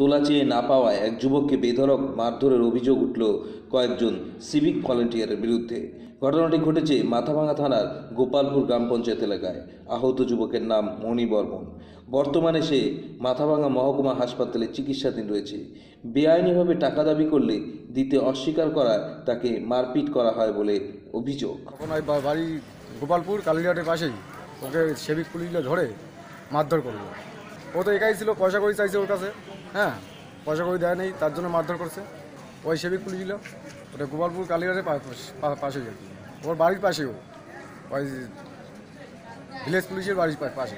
তোলা চেয়ে না পাওয়ায় এক যুবককে বেধরক মারধরের অভিযোগ উঠল কয়েকজন সিভিক ভলেন্টিয়ারের বিরুদ্ধে ঘটনাটি ঘটেছে মাথাভাঙা থানার গোপালপুর গ্রাম পঞ্চায়েত এলাকায় আহত যুবকের নাম মণি বর্মন বর্তমানে সে মাথাভাঙা মহকুমা হাসপাতালে চিকিৎসাধীন রয়েছে বেআইনিভাবে টাকা দাবি করলে দিতে অস্বীকার করায় তাকে মারপিট করা হয় বলে অভিযোগ বাড়ি গোপালপুর কালীঘাটের পাশেই ওকে সেবিক পুলিশগুলো ধরে মারধর করলো ও তো একাই ছিল পয়সা করি চাইছে ওর কাছে হ্যাঁ পয়সা কবি দেয় নেই তার জন্য মারধর করছে ওই সেবিক পুলিশগুল ওটা গোপালপুর কালীঘাটের পাশে গেল ওর বাড়ির পাশেও ওই ভিলেজ পুলিশের বাড়ির পাশে